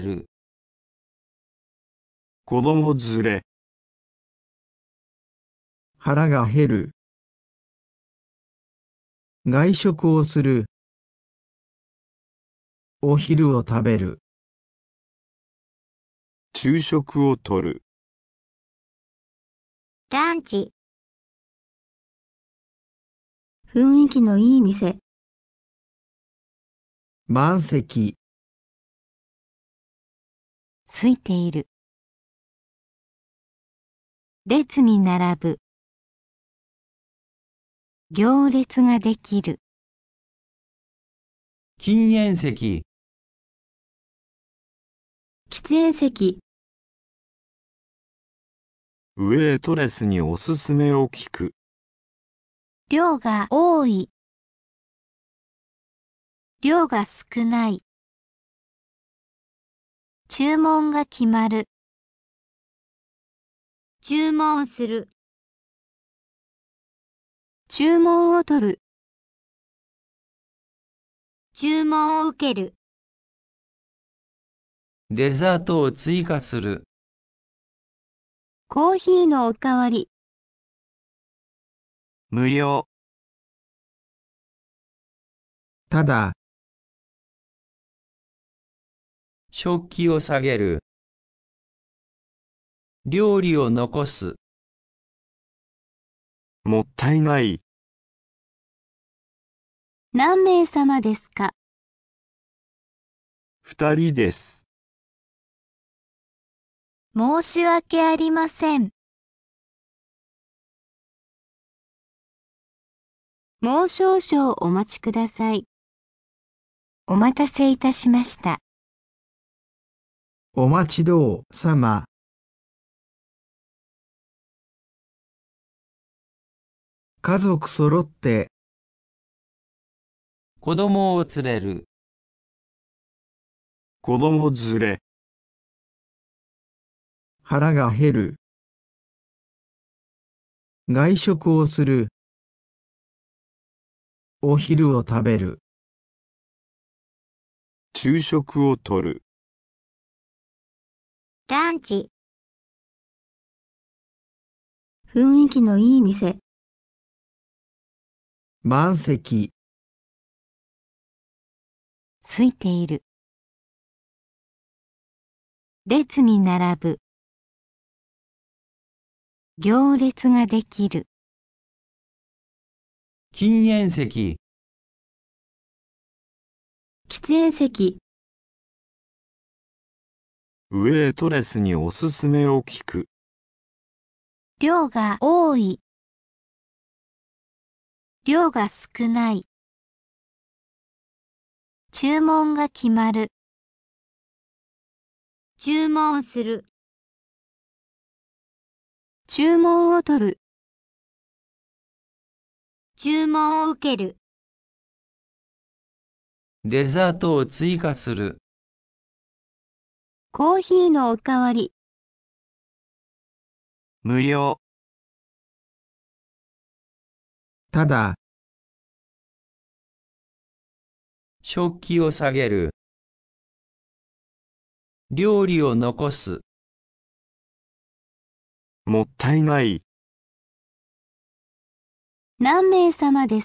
る子供連れ腹が減る外食をするお昼を食べる昼食をとるランチ雰囲気のいい店満席ついている。列に並ぶ。行列ができる。禁煙席。喫煙席。ウェイトレスにおすすめを聞く。量が多い。量が少ない。注文が決まる。注文する。注文を取る。注文を受ける。デザートを追加する。コーヒーのおかわり。無料。ただ、食器を下げる。料理を残す。もったいない。何名様ですか二人です。申し訳ありません。もう少々お待ちください。お待たせいたしました。お待ちどうさま。家族揃って。子供を連れる。子供連れ。腹が減る。外食をする。お昼を食べる。昼食をとる。ランチ。雰囲気のいい店。満席。空いている。列に並ぶ。行列ができる。禁煙席。喫煙席。ウェイトレスにおすすめを聞く。量が多い。量が少ない。注文が決まる。注文する。注文を取る。注文を受ける。デザートを追加する。コーヒーのおかわり。無料。ただ、食器を下げる。料理を残す。もったいない。何名様です